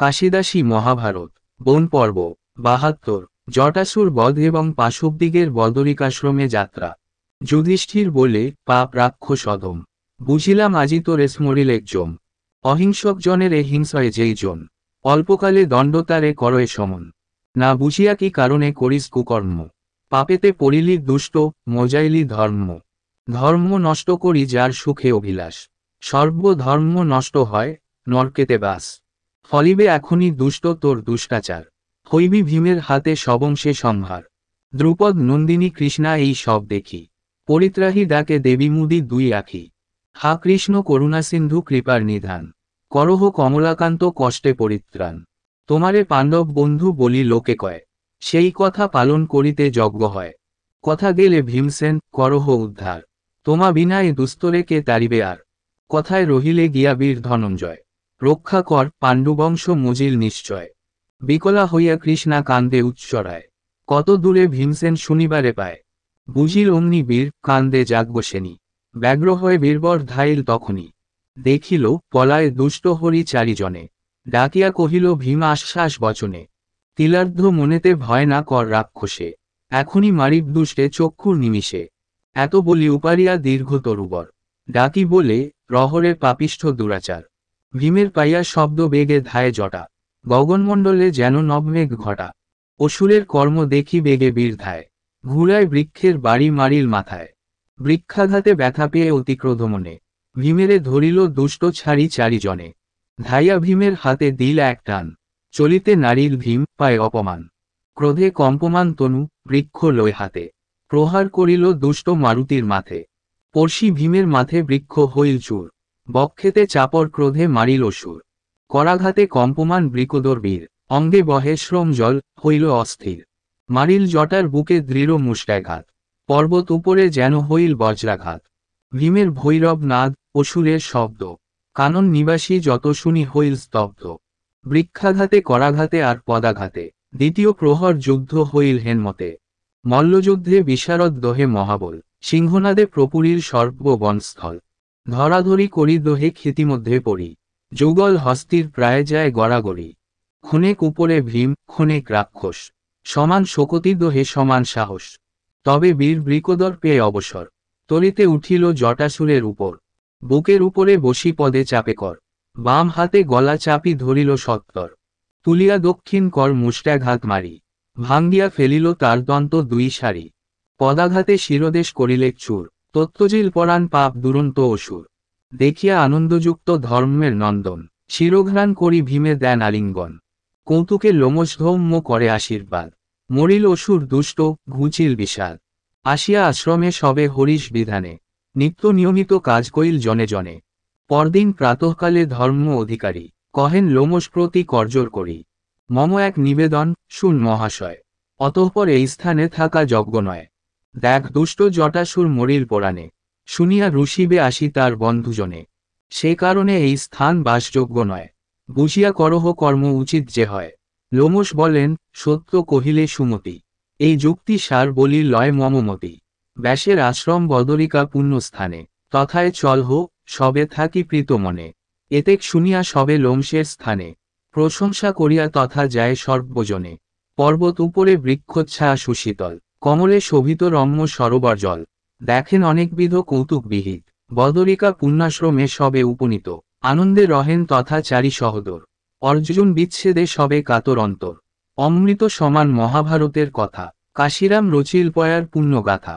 কাশিদাসী মহাভারত বন পর্ব বাহাত্তর জটাসুর বধ এবং পাশবদিগের বদরিকাশ্রমে যাত্রা যুধিষ্ঠির বলে পাপ রাক্ষ সদম বুঝিলাম আজি তোরে স্মরিলেক জম অহিংসক জনের এ হিংসয় যেই জন অল্পকালে দণ্ড তারে করয়ে সমন না বুঝিয়া কি কারণে করিস কুকর্ম পাপেতে পড়িলি দুষ্ট মজাইলি ধর্ম ধর্ম নষ্ট করি যার সুখে অভিলাষ সর্বধর্ম নষ্ট হয় নরকেতে বাস ফলিবে এখনই দুষ্ট তোর দুষ্টাচার হইবি ভীমের হাতে সবংশে সংহার দ্রুপদ নন্দিনী কৃষ্ণা এই সব দেখি পরিত্রাহী ডাকে দেবী মুদি দুই আখি হা কৃষ্ণ করুণাসিন্ধু কৃপার নিধান করহ কমলাকান্ত কষ্টে পরিত্রাণ তোমারে পাণ্ডব বন্ধু বলি লোকে কয় সেই কথা পালন করিতে যজ্ঞ হয় কথা গেলে ভীমসেন করহ উদ্ধার তোমা বিনায় দুস্তরে কে তারিবে আর কথায় রহিলে গিয়া বীর ধনঞ্জয় রক্ষা কর পাণ্ডুবংশ মজিল নিশ্চয় বিকলা হইয়া কৃষ্ণা কান্দে উচ্চরায় কত দূরে ভীমসেন শুনিবারে পায় বুঝিল অমনি বীর কান্দে জাগবসেনি ব্যগ্র হয়ে বীরবর ধাইল তখনই দেখিল পলায় দুষ্ট হরি চারিজনে ডাকিয়া কহিল ভীম আশ্বাস বচনে তিলার্ধ মনেতে ভয় না কর রাক্ষসে এখনই মারিব দুষ্টে চক্ষুর নিমিষে এত বলি উপারিয়া দীর্ঘ তরুবর ডাকি বলে রহরে পাপিষ্ঠ দুরাচার ভীমের পাইয়া শব্দ বেগে ধায়ে জটা গগনমণ্ডলে যেন নবমেঘ ঘটা অসুরের কর্ম দেখি বেগে বীর ধায় ঘুরায় বৃক্ষের বাড়ি মারিল মাথায় বৃক্ষাঘাতে ব্যথা পেয়ে অতিক্রোধ মনে ভীমেরে ধরিল দুষ্ট ছাড়ি চারিজনে ধাইয়া ভীমের হাতে দিল এক টান চলিতে নারীর ভীম পায় অপমান ক্রোধে কম্পমান তনু বৃক্ষ লয় হাতে প্রহার করিল দুষ্ট মারুতির মাথে পড়শি ভীমের মাথে বৃক্ষ হইল চুর বক্ষেতে চাপর ক্রোধে মারিল অসুর করাঘাতে কম্পমান বীর অঙ্গে বহে শ্রম জল হইল অস্থির মারিল জটার বুকে দৃঢ় মুষ্টাঘাত পর্বত উপরে যেন হইল বজ্রাঘাত ভীমের ভৈরব নাদ অসুরের শব্দ কানন নিবাসী যত শুনি হইল স্তব্ধ বৃক্ষাঘাতে করাঘাতে আর পদাঘাতে দ্বিতীয় প্রহর যুদ্ধ হইল হেনমতে মল্লযুদ্ধে বিশারদ দোহে মহাবল সিংহনাদে প্রপুরীর সর্ববনস্থল ধরাধরি করি দোহে খিতিমধ্যে পড়ি যুগল হস্তির প্রায় যায় গড়াগড়ি ক্ষণেক উপরে ভীম ক্ষণেক রাক্ষস সমান শকতি দোহে সমান সাহস তবে বীর বৃকদর পেয়ে অবসর তরিতে উঠিল জটাসুরের উপর বুকের উপরে বসি পদে চাপে কর বাম হাতে গলা চাপি ধরিল সত্তর তুলিয়া দক্ষিণ কর মুষ্টাঘাত মারি ভাঙ্গিয়া ফেলিল তার দন্ত দুই সারি পদাঘাতে শিরদেশ করিলে চুর তত্ত্বজিল পরাণ পাপ দুরন্ত অসুর দেখিয়া আনন্দযুক্ত ধর্মের নন্দন শিরঘ্রাণ করি ভীমে দেন আলিঙ্গন কৌতুকে লোমসধৌম্য করে আশীর্বাদ মরিল অসুর দুষ্ট ঘুচিল বিশাল আসিয়া আশ্রমে সবে হরিশ বিধানে নিত্য নিয়মিত কাজ কইল জনে জনে পরদিন প্রাতঃকালে ধর্ম অধিকারী কহেন লোমসপ্রতি করজোর করি মম এক নিবেদন শুন মহাশয় অতঃপর এই স্থানে থাকা যজ্ঞ নয় দেখ দুষ্ট জটাসুর মরিল পোড়ানে শুনিয়া রুশিবে আসি তার বন্ধুজনে সে কারণে এই স্থান বাসযোগ্য নয় বুঝিয়া করহ কর্ম উচিত যে হয় লোমশ বলেন সত্য কহিলে সুমতি এই যুক্তি সার বলি লয় মমমতি ব্যাসের আশ্রম বদরিকা পুণ্যস্থানে তথায় চল হো সবে থাকি প্রীত মনে এতেক শুনিয়া সবে লোমশের স্থানে প্রশংসা করিয়া তথা যায় সর্বজনে পর্বত উপরে বৃক্ষচ্ছা সুশীতল কমলে শোভিত রম্য সরোবর জল দেখেন অনেকবিধ কৌতুকবিহিত বদরিকা পুণ্যাশ্রমে সবে উপনীত আনন্দে রহেন তথা চারি সহদর অর্জুন বিচ্ছেদে সবে কাতর অন্তর অমৃত সমান মহাভারতের কথা কাশিরাম রচিল পয়ার পুণ্যগাথা